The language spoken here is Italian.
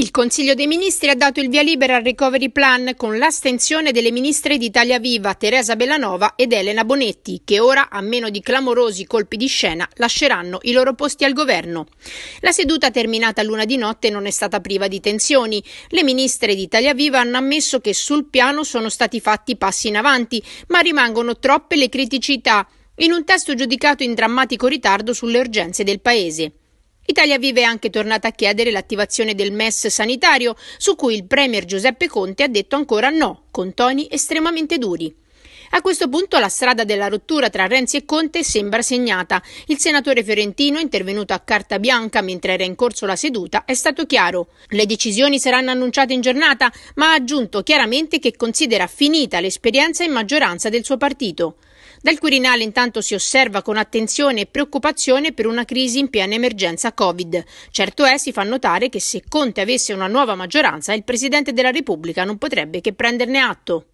Il Consiglio dei Ministri ha dato il via libera al recovery plan con l'astensione delle ministre d'Italia Viva Teresa Bellanova ed Elena Bonetti, che ora, a meno di clamorosi colpi di scena, lasceranno i loro posti al governo. La seduta terminata l'una di notte non è stata priva di tensioni. Le ministre d'Italia Viva hanno ammesso che sul piano sono stati fatti passi in avanti, ma rimangono troppe le criticità in un testo giudicato in drammatico ritardo sulle urgenze del Paese. Italia Vive è anche tornata a chiedere l'attivazione del MES sanitario, su cui il Premier Giuseppe Conte ha detto ancora no, con toni estremamente duri. A questo punto la strada della rottura tra Renzi e Conte sembra segnata. Il senatore fiorentino, intervenuto a carta bianca mentre era in corso la seduta, è stato chiaro. Le decisioni saranno annunciate in giornata, ma ha aggiunto chiaramente che considera finita l'esperienza in maggioranza del suo partito. Dal Quirinale intanto si osserva con attenzione e preoccupazione per una crisi in piena emergenza Covid. Certo è, si fa notare che se Conte avesse una nuova maggioranza, il Presidente della Repubblica non potrebbe che prenderne atto.